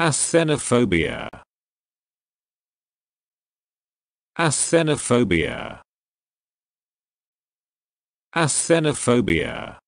Asthenophobia. Asthenophobia. Asthenophobia.